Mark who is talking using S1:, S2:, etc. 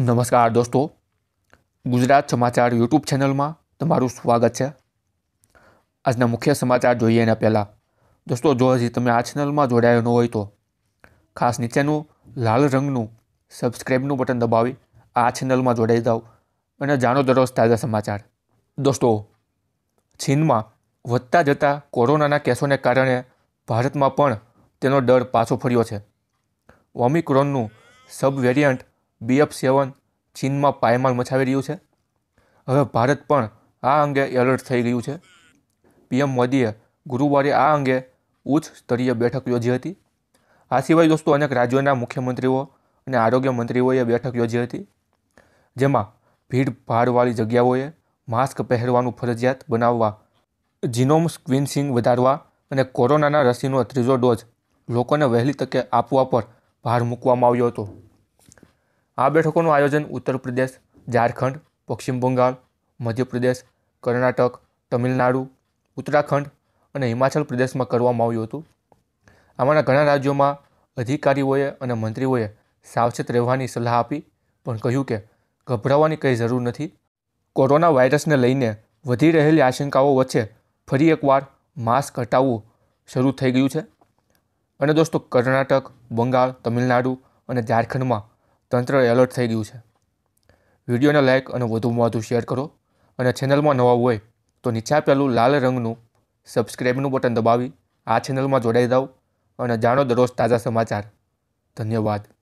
S1: નમસ્કાર દોસ્તો ગુજરાત સમાચાર યુટ્યુબ ચેનલમાં તમારું સ્વાગત છે આજના મુખ્ય સમાચાર જોઈએ એના પહેલાં દોસ્તો જો હજી તમે આ ચેનલમાં જોડાયો ન હોય તો ખાસ નીચેનું લાલ રંગનું સબસ્ક્રાઈબનું બટન દબાવી આ ચેનલમાં જોડાઈ જાઓ અને જાણો દરરોજ તાજા સમાચાર દોસ્તો ચીનમાં વધતા જતા કોરોનાના કેસોને કારણે ભારતમાં પણ તેનો ડર પાછો ફર્યો છે ઓમિક્રોનનું સબ વેરિયન્ટ બીએફ સેવન ચીનમાં પાયમાલ મચાવી રહ્યું છે હવે ભારત પણ આ અંગે એલર્ટ થઈ ગયું છે પીએમ મોદીએ ગુરુવારે આ અંગે ઉચ્ચ સ્તરીય બેઠક યોજી હતી આ સિવાય દોસ્તો અનેક રાજ્યોના મુખ્યમંત્રીઓ અને આરોગ્ય મંત્રીઓએ બેઠક યોજી હતી જેમાં ભીડભાડવાળી જગ્યાઓએ માસ્ક પહેરવાનું ફરજિયાત બનાવવા જીનોમ સ્ક્વિન્સિંગ વધારવા અને કોરોનાના રસીનો ત્રીજો ડોઝ લોકોને વહેલી તકે આપવા પર ભાર મૂકવામાં આવ્યો હતો આ બેઠકોનું આયોજન ઉત્તર પ્રદેશ ઝારખંડ પશ્ચિમ બંગાળ મધ્યપ્રદેશ કર્ણાટક તમિલનાડુ ઉત્તરાખંડ અને હિમાચલ પ્રદેશમાં કરવામાં આવ્યું હતું આમાંના ઘણા રાજ્યોમાં અધિકારીઓએ અને મંત્રીઓએ સાવચેત રહેવાની સલાહ આપી પણ કહ્યું કે ગભરાવાની કંઈ જરૂર નથી કોરોના વાયરસને લઈને વધી રહેલી આશંકાઓ વચ્ચે ફરી એકવાર માસ્ક હટાવવું શરૂ થઈ ગયું છે અને દોસ્તો કર્ણાટક બંગાળ તમિલનાડુ અને ઝારખંડમાં તંત્ર એલર્ટ થઈ ગયું છે વિડીયોને લાઇક અને વધુમાં વધુ શેર કરો અને ચેનલમાં નવા હોય તો નીચે આપેલું લાલ રંગનું સબસ્ક્રાઈબનું બટન દબાવી આ ચેનલમાં જોડાઈ જાઓ અને જાણો દરરોજ તાજા સમાચાર ધન્યવાદ